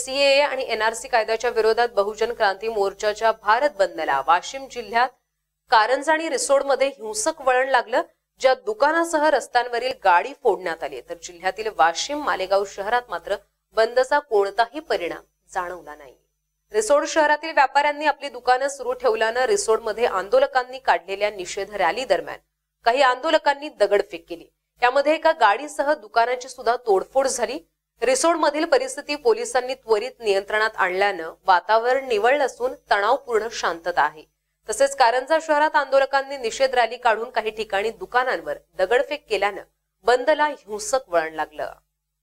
CAA आणि NRC कायद्याच्या विरोधात बहुजन क्रांती मोर्चाच्या भारत बंदला वाशिम जिल्ह्यात कारंजा आणि रिसोडमध्ये हिंसक वळण लागलं ज्या दुकानासह रस्त्यांवरील गाडी फोडण्यात आली तर जिल्ह्यातील वाशिम मालेगाव शहरात मात्र बंदचा कोणताही परिणाम जाणवला नाही रिसोड शहरातील व्यापाऱ्यांनी आपली दुकानं सुरू ठेवल्यानं रिसोडमध्ये आंदोलकांनी काढलेल्या निषेध रॅली दरम्यान काही आंदोलकांनी दगडफेक केली त्यामध्ये एका गाडीसह दुकानाची सुद्धा तोडफोड झाली रिसोडमधील परिस्थिती पोलिसांनी त्वरित नियंत्रणात आणल्यानं वातावरण निवळलं असून तणावपूर्ण शांतता आहे तसेच कारंजा शहरात आंदोलकांनी निषेध रॅली काढून काही ठिकाणी दुकानांवर दगडफेक केल्यानं बंदला हिंसक वळण लागलं